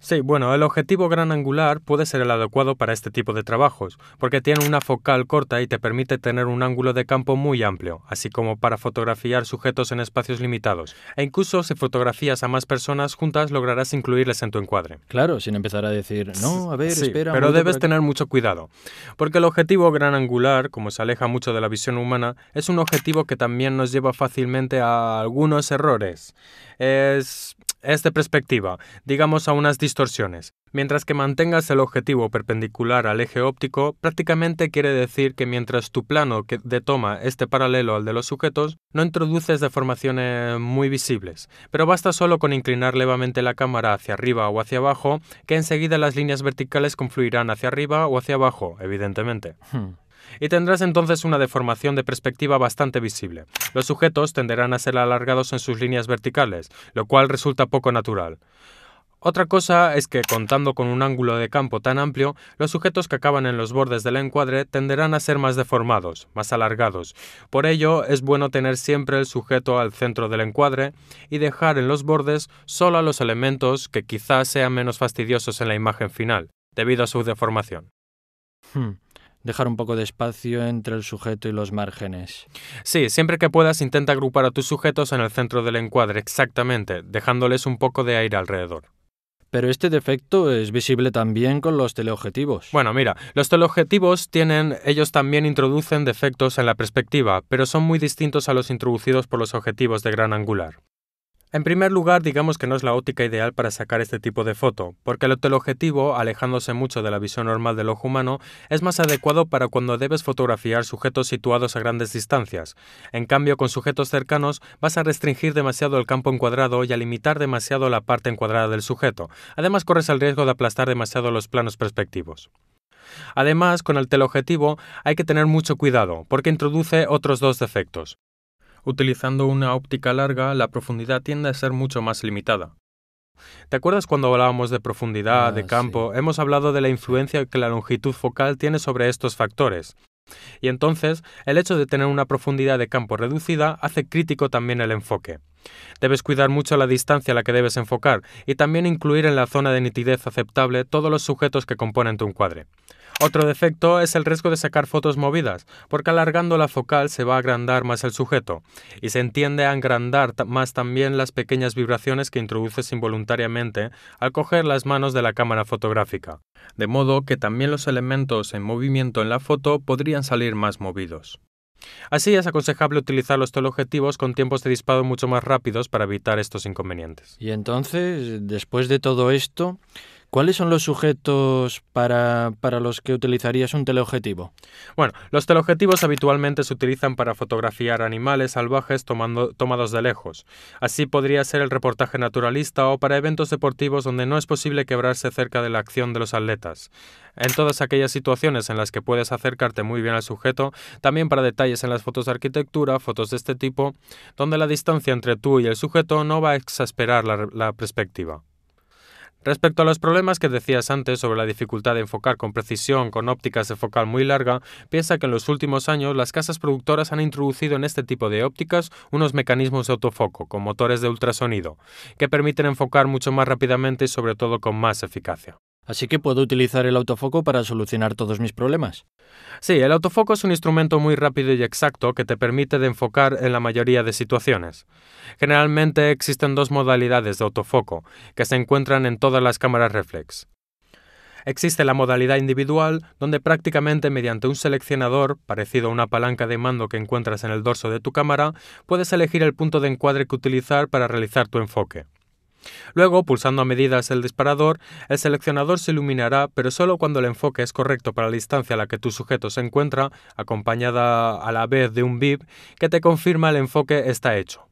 Speaker 1: Sí, bueno, el objetivo gran angular puede ser el adecuado para este
Speaker 2: tipo de trabajos, porque tiene una focal corta y te permite tener un ángulo de campo muy amplio, así como para fotografiar sujetos en espacios limitados. E incluso si fotografías a más personas juntas lograrás incluirles en tu encuadre.
Speaker 1: Claro, sin empezar a decir, no, a ver, espera. Pero debes tener
Speaker 2: mucho cuidado, porque el objetivo gran angular, como se aleja mucho de la visión humana, es un objetivo que también nos lleva fácilmente a algunos errores. Es de este perspectiva, digamos a unas distorsiones. Mientras que mantengas el objetivo perpendicular al eje óptico, prácticamente quiere decir que mientras tu plano que de toma esté paralelo al de los sujetos, no introduces deformaciones muy visibles. Pero basta solo con inclinar levemente la cámara hacia arriba o hacia abajo, que enseguida las líneas verticales confluirán hacia arriba o hacia abajo, evidentemente. Hmm y tendrás entonces una deformación de perspectiva bastante visible. Los sujetos tenderán a ser alargados en sus líneas verticales, lo cual resulta poco natural. Otra cosa es que, contando con un ángulo de campo tan amplio, los sujetos que acaban en los bordes del encuadre tenderán a ser más deformados, más alargados. Por ello, es bueno tener siempre el sujeto al centro del encuadre y dejar en los bordes solo a los elementos que quizás sean menos fastidiosos en la imagen final, debido a su deformación.
Speaker 1: Hmm dejar un poco de espacio entre el sujeto y los márgenes. Sí,
Speaker 2: siempre que puedas intenta agrupar a tus sujetos en el centro del encuadre, exactamente, dejándoles un poco de aire alrededor. Pero este defecto es visible también con los teleobjetivos. Bueno, mira, los teleobjetivos tienen, ellos también introducen defectos en la perspectiva, pero son muy distintos a los introducidos por los objetivos de gran angular. En primer lugar, digamos que no es la óptica ideal para sacar este tipo de foto, porque el teleobjetivo, alejándose mucho de la visión normal del ojo humano, es más adecuado para cuando debes fotografiar sujetos situados a grandes distancias. En cambio, con sujetos cercanos vas a restringir demasiado el campo encuadrado y a limitar demasiado la parte encuadrada del sujeto. Además, corres el riesgo de aplastar demasiado los planos perspectivos. Además, con el teleobjetivo hay que tener mucho cuidado, porque introduce otros dos defectos utilizando una óptica larga, la profundidad tiende a ser mucho más limitada. ¿Te acuerdas cuando hablábamos de profundidad, de ah, campo? Hemos hablado de la influencia que la longitud focal tiene sobre estos factores. Y entonces, el hecho de tener una profundidad de campo reducida hace crítico también el enfoque. Debes cuidar mucho la distancia a la que debes enfocar y también incluir en la zona de nitidez aceptable todos los sujetos que componen tu cuadre. Otro defecto es el riesgo de sacar fotos movidas, porque alargando la focal se va a agrandar más el sujeto, y se entiende a agrandar más también las pequeñas vibraciones que introduces involuntariamente al coger las manos de la cámara fotográfica, de modo que también los elementos en movimiento en la foto podrían salir más movidos. Así es aconsejable utilizar los teleobjetivos con tiempos de disparo mucho más rápidos para evitar estos inconvenientes.
Speaker 1: Y entonces, después de todo esto, ¿Cuáles son los sujetos para, los que utilizarías un teleobjetivo? Bueno, los teleobjetivos habitualmente se utilizan para fotografiar
Speaker 2: animales salvajes tomados de lejos. Así podría ser el reportaje naturalista o para eventos deportivos donde no es posible quebrarse cerca de la acción de los atletas. En todas aquellas situaciones en las que puedes acercarte muy bien al sujeto, también para detalles en las fotos de arquitectura, fotos de este tipo, donde la distancia entre tú y el sujeto no va a exasperar la perspectiva. Respecto a los problemas que decías antes sobre la dificultad de enfocar con precisión con ópticas de focal muy larga, piensa que en los últimos años las casas productoras han introducido en este tipo de ópticas unos mecanismos de autofoco con motores de ultrasonido, que permiten enfocar mucho más rápidamente y sobre todo con más eficacia. Así que puedo utilizar el autofoco para solucionar todos mis problemas. Sí, el autofoco es un instrumento muy rápido y exacto que te permite de enfocar en la mayoría de situaciones. Generalmente existen dos modalidades de autofoco que se encuentran en todas las cámaras reflex. Existe la modalidad individual, donde prácticamente mediante un seleccionador, parecido a una palanca de mando que encuentras en el dorso de tu cámara, puedes elegir el punto de encuadre que utilizar para realizar tu enfoque. Luego, pulsando a medidas el disparador, el seleccionador se iluminará, pero solo cuando el enfoque es correcto para la distancia a la que tu sujeto se encuentra, acompañada a la vez de un bip que te confirma el enfoque está hecho.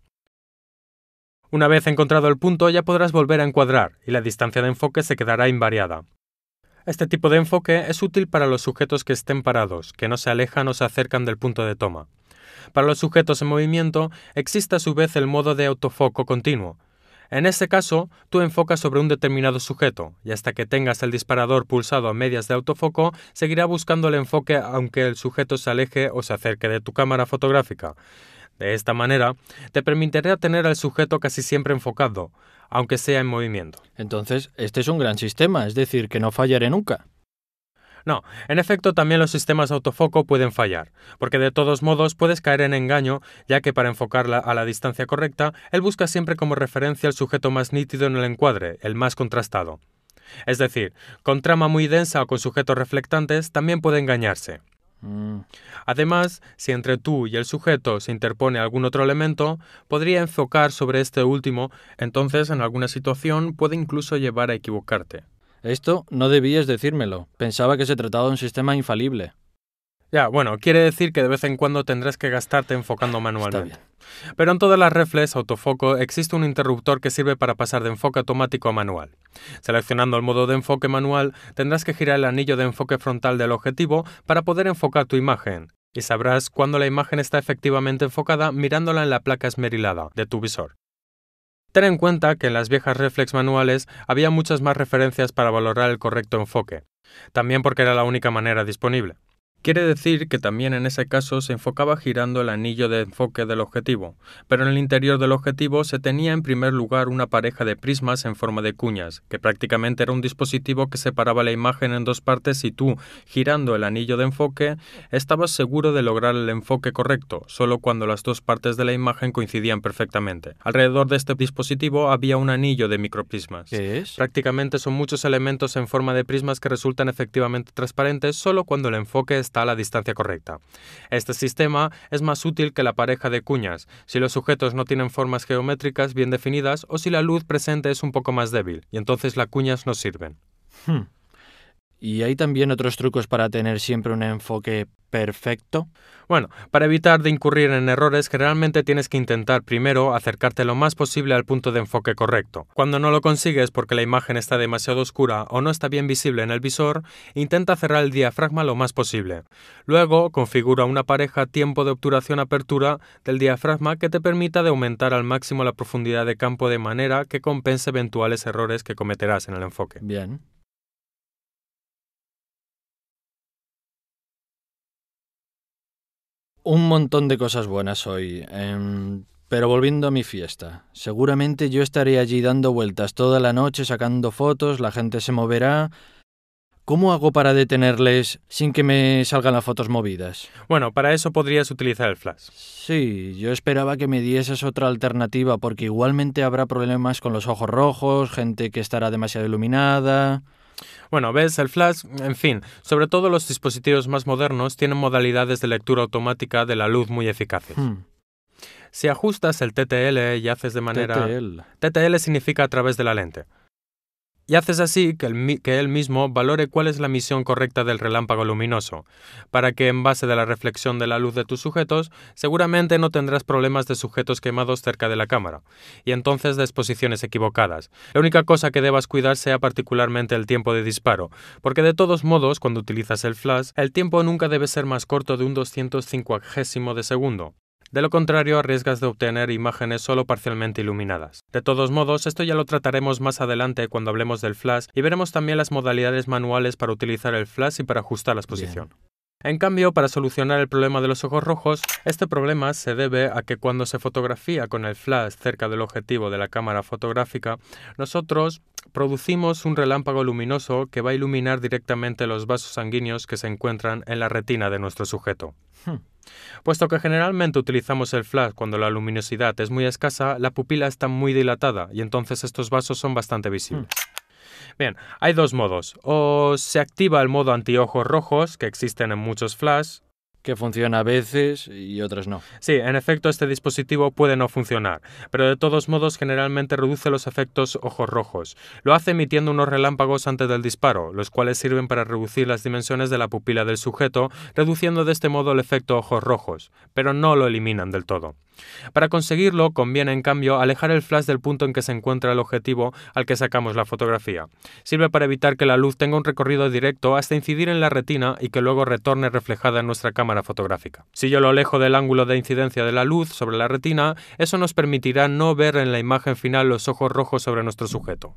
Speaker 2: Una vez encontrado el punto ya podrás volver a encuadrar y la distancia de enfoque se quedará invariada. Este tipo de enfoque es útil para los sujetos que estén parados, que no se alejan o se acercan del punto de toma. Para los sujetos en movimiento existe a su vez el modo de autofoco continuo, en este caso, tú enfocas sobre un determinado sujeto, y hasta que tengas el disparador pulsado a medias de autofoco, seguirá buscando el enfoque aunque el sujeto se aleje o se acerque de tu cámara fotográfica. De esta manera, te permitirá tener al sujeto casi siempre enfocado, aunque sea en movimiento. Entonces, este es un gran sistema, es decir, que no fallaré nunca. No, en efecto también los sistemas de autofoco pueden fallar, porque de todos modos puedes caer en engaño, ya que para enfocarla a la distancia correcta, él busca siempre como referencia el sujeto más nítido en el encuadre, el más contrastado. Es decir, con trama muy densa o con sujetos reflectantes también puede engañarse. Mm. Además, si entre tú y el sujeto se interpone algún otro elemento, podría enfocar sobre este último, entonces en alguna situación puede incluso llevar a equivocarte. Esto no debías decírmelo. Pensaba que se trataba de un sistema infalible. Ya, bueno, quiere decir que de vez en cuando tendrás que gastarte enfocando manualmente. Pero en todas las reflex autofoco existe un interruptor que sirve para pasar de enfoque automático a manual. Seleccionando el modo de enfoque manual, tendrás que girar el anillo de enfoque frontal del objetivo para poder enfocar tu imagen, y sabrás cuándo la imagen está efectivamente enfocada mirándola en la placa esmerilada de tu visor. Ten en cuenta que en las viejas reflex manuales había muchas más referencias para valorar el correcto enfoque, también porque era la única manera disponible. Quiere decir que también en ese caso se enfocaba girando el anillo de enfoque del objetivo, pero en el interior del objetivo se tenía en primer lugar una pareja de prismas en forma de cuñas, que prácticamente era un dispositivo que separaba la imagen en dos partes y tú, girando el anillo de enfoque, estabas seguro de lograr el enfoque correcto, solo cuando las dos partes de la imagen coincidían perfectamente. Alrededor de este dispositivo había un anillo de microprismas. ¿Qué es? Prácticamente son muchos elementos en forma de prismas que resultan efectivamente transparentes solo cuando el enfoque está está a la distancia correcta. Este sistema es más útil que la pareja de cuñas, si los sujetos no tienen formas geométricas bien definidas o si la luz presente es un poco más débil, y entonces las cuñas no sirven. Hmm. ¿Y hay también otros trucos para tener siempre un enfoque perfecto? Bueno, para evitar de incurrir en errores, generalmente tienes que intentar primero acercarte lo más posible al punto de enfoque correcto. Cuando no lo consigues porque la imagen está demasiado oscura o no está bien visible en el visor, intenta cerrar el diafragma lo más posible. Luego, configura una pareja tiempo de obturación-apertura del diafragma que te permita de aumentar al máximo la profundidad de campo de manera que compense eventuales
Speaker 1: errores que cometerás en el enfoque. Bien. un montón de cosas buenas hoy. Em, pero volviendo a mi fiesta, seguramente yo estaré allí dando vueltas toda la noche sacando fotos, la gente se moverá, ¿Cómo hago para detenerles sin que me salgan las fotos movidas?
Speaker 2: Bueno, para eso podrías utilizar el flash.
Speaker 1: Sí, yo esperaba que me dieses otra alternativa porque igualmente habrá problemas con los ojos rojos, gente que estará demasiado iluminada. Bueno, ves, el flash, en fin, sobre todo
Speaker 2: los dispositivos más modernos tienen modalidades de lectura automática de la luz muy eficaces. Hmm. Si ajustas el TTL y haces de manera... TTL. TTL significa a través de la lente y haces así que, él mismo valore cuál es la misión correcta del relámpago luminoso, para que en base de la reflexión de la luz de tus sujetos, seguramente no tendrás problemas de sujetos quemados cerca de la cámara, y entonces de exposiciones equivocadas. La única cosa que debas cuidar sea particularmente el tiempo de disparo, porque de todos modos, cuando utilizas el flash, el tiempo nunca debe ser más corto de un 250 de segundo. De lo contrario, arriesgas de obtener imágenes solo parcialmente iluminadas. De todos modos, esto ya lo trataremos más adelante cuando hablemos del flash y veremos también las modalidades manuales para utilizar el flash y para ajustar la exposición. En cambio, para solucionar el problema de los ojos rojos, este problema se debe a que cuando se fotografía con el flash cerca del objetivo de la cámara fotográfica, nosotros producimos un relámpago luminoso que va a iluminar directamente los vasos sanguíneos que se encuentran en la retina de nuestro sujeto. Hmm. Puesto que generalmente utilizamos el flash cuando la luminosidad es muy escasa, la pupila está muy dilatada y entonces estos vasos son bastante visibles. Hmm. Bien, hay dos modos. O se activa el modo antiojos rojos, que existen en muchos flash. Que funciona a veces y otras no. Sí, en efecto este dispositivo puede no funcionar, pero de todos modos generalmente reduce los efectos ojos rojos. Lo hace emitiendo unos relámpagos antes del disparo, los cuales sirven para reducir las dimensiones de la pupila del sujeto, reduciendo de este modo el efecto ojos rojos, pero no lo eliminan del todo. Para conseguirlo, conviene en cambio alejar el flash del punto en que se encuentra el objetivo al que sacamos la fotografía. Sirve para evitar que la luz tenga un recorrido directo hasta incidir en la retina y que luego retorne reflejada en nuestra cámara fotográfica. Si yo lo alejo del ángulo de incidencia de la luz sobre la retina, eso nos permitirá no ver en la imagen final los ojos rojos sobre nuestro sujeto.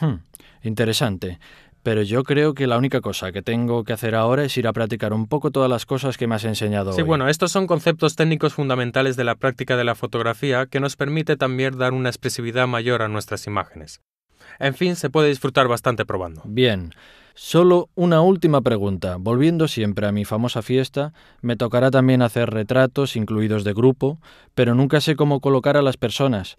Speaker 1: Hmm, interesante pero yo creo que la única cosa que tengo que hacer ahora es ir a practicar un poco todas las cosas que me has enseñado. Sí,
Speaker 2: bueno, estos son conceptos técnicos fundamentales de la práctica de la fotografía que nos permite también dar una expresividad mayor a nuestras imágenes. En fin, se puede disfrutar bastante probando.
Speaker 1: Bien. Solo una última pregunta. Volviendo siempre a mi famosa fiesta, me tocará también hacer retratos, incluidos de grupo, pero nunca sé cómo colocar a las personas.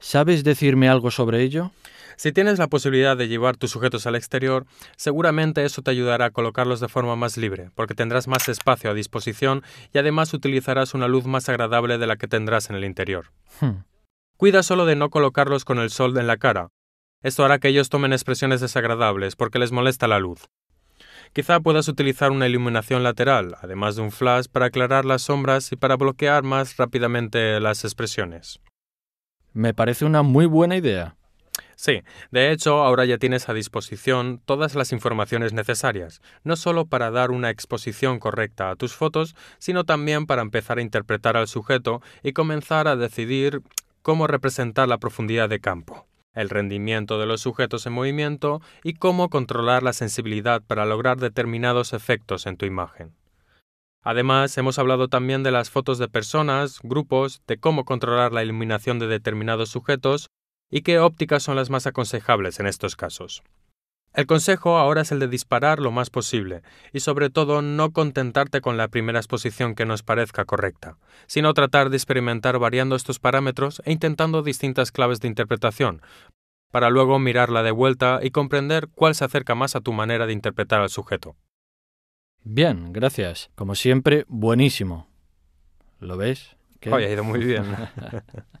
Speaker 1: ¿Sabes decirme algo sobre ello?
Speaker 2: Si tienes la posibilidad de llevar tus sujetos al exterior, seguramente eso te ayudará a colocarlos de forma más libre, porque tendrás más espacio a disposición y además utilizarás una luz más agradable de la que tendrás en el interior. Hmm. Cuida solo de no colocarlos con el sol en la cara. Esto hará que ellos tomen expresiones desagradables porque les molesta la luz. Quizá puedas utilizar una iluminación lateral, además de un flash, para aclarar las sombras y para bloquear más rápidamente las expresiones.
Speaker 1: Me parece una muy buena idea.
Speaker 2: Sí, de hecho, ahora ya tienes a disposición todas las informaciones necesarias, no solo para dar una exposición correcta a tus fotos, sino también para empezar a interpretar al sujeto y comenzar a decidir cómo representar la profundidad de campo, el rendimiento de los sujetos en movimiento y cómo controlar la sensibilidad para lograr determinados efectos en tu imagen. Además, hemos hablado también de las fotos de personas, grupos, de cómo controlar la iluminación de determinados sujetos y qué ópticas son las más aconsejables en estos casos. El consejo ahora es el de disparar lo más posible y sobre todo no contentarte con la primera exposición que nos parezca correcta, sino tratar de experimentar variando estos parámetros e intentando distintas claves de interpretación, para luego mirarla de vuelta y comprender cuál se acerca más a tu manera de interpretar al sujeto.
Speaker 1: Bien, gracias. Como siempre, buenísimo. ¿Lo ves? Hoy ha ido muy bien.